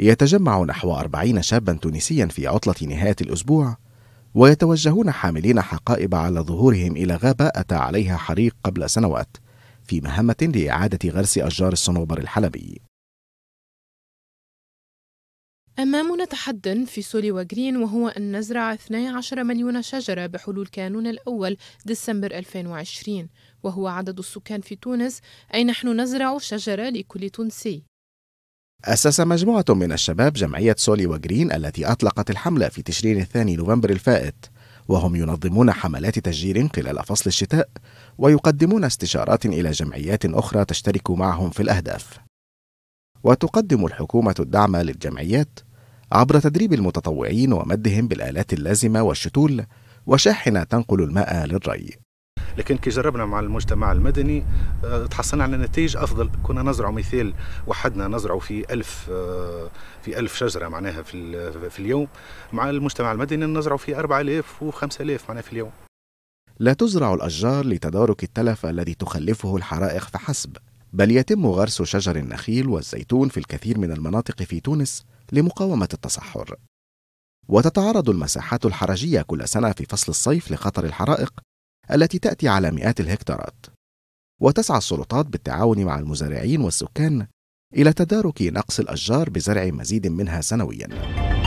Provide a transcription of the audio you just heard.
يتجمع نحو أربعين شابا تونسيا في عطلة نهاية الأسبوع ويتوجهون حاملين حقائب على ظهورهم إلى غابة أتى عليها حريق قبل سنوات في مهمة لإعادة غرس أشجار الصنوبر الحلبي أمامنا تحد في سولي وجرين وهو أن نزرع 12 مليون شجرة بحلول كانون الأول ديسمبر 2020 وهو عدد السكان في تونس أي نحن نزرع شجرة لكل تونسي أسس مجموعة من الشباب جمعية سولي وجرين التي أطلقت الحملة في تشرين الثاني نوفمبر الفائت وهم ينظمون حملات تشجير خلال فصل الشتاء ويقدمون استشارات إلى جمعيات أخرى تشترك معهم في الأهداف وتقدم الحكومة الدعم للجمعيات عبر تدريب المتطوعين ومدهم بالآلات اللازمة والشتول وشاحنة تنقل الماء للري لكن كي جربنا مع المجتمع المدني آه، تحصلنا على نتائج أفضل كنا نزرع مثال وحدنا نزرع في ألف آه، في ألف شجرة معناها في, في اليوم مع المجتمع المدني نزرع في 4000 و5000 معناها في اليوم لا تزرع الأشجار لتدارك التلف الذي تخلفه الحرائق فحسب بل يتم غرس شجر النخيل والزيتون في الكثير من المناطق في تونس لمقاومة التصحر وتتعرض المساحات الحرجية كل سنة في فصل الصيف لخطر الحرائق التي تأتي على مئات الهكتارات وتسعى السلطات بالتعاون مع المزارعين والسكان إلى تدارك نقص الأشجار بزرع مزيد منها سنوياً